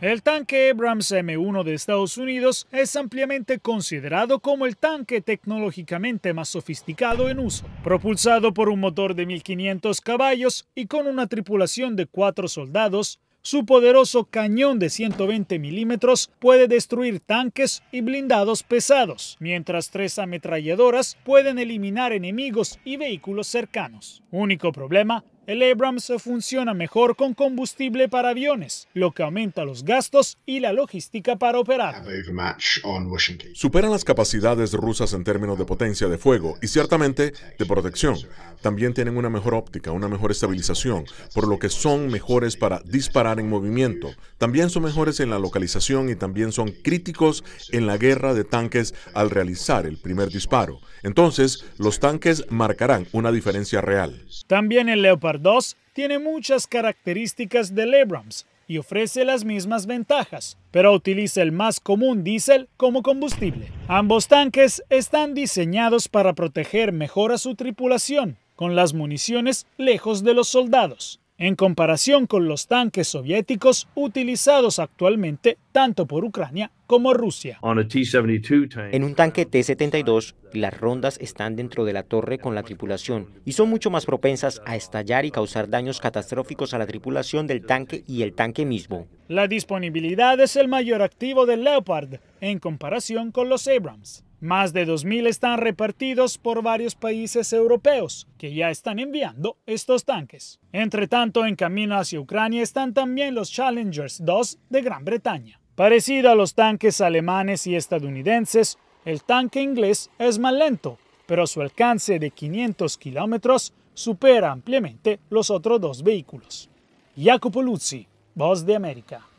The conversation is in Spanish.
El tanque Abrams M1 de Estados Unidos es ampliamente considerado como el tanque tecnológicamente más sofisticado en uso. Propulsado por un motor de 1500 caballos y con una tripulación de cuatro soldados, su poderoso cañón de 120 milímetros puede destruir tanques y blindados pesados, mientras tres ametralladoras pueden eliminar enemigos y vehículos cercanos. Único problema, el Abrams funciona mejor con combustible para aviones, lo que aumenta los gastos y la logística para operar. Superan las capacidades rusas en términos de potencia de fuego y ciertamente de protección. También tienen una mejor óptica, una mejor estabilización, por lo que son mejores para disparar en movimiento. También son mejores en la localización y también son críticos en la guerra de tanques al realizar el primer disparo. Entonces, los tanques marcarán una diferencia real. También el Leopard 2 tiene muchas características del Abrams y ofrece las mismas ventajas, pero utiliza el más común diésel como combustible. Ambos tanques están diseñados para proteger mejor a su tripulación, con las municiones lejos de los soldados en comparación con los tanques soviéticos utilizados actualmente tanto por Ucrania como Rusia. En un tanque T-72, las rondas están dentro de la torre con la tripulación y son mucho más propensas a estallar y causar daños catastróficos a la tripulación del tanque y el tanque mismo. La disponibilidad es el mayor activo del Leopard en comparación con los Abrams. Más de 2.000 están repartidos por varios países europeos que ya están enviando estos tanques. Entre tanto, en camino hacia Ucrania están también los Challengers 2 de Gran Bretaña. Parecido a los tanques alemanes y estadounidenses, el tanque inglés es más lento, pero su alcance de 500 kilómetros supera ampliamente los otros dos vehículos. Jacopo Luzzi, Voz de América.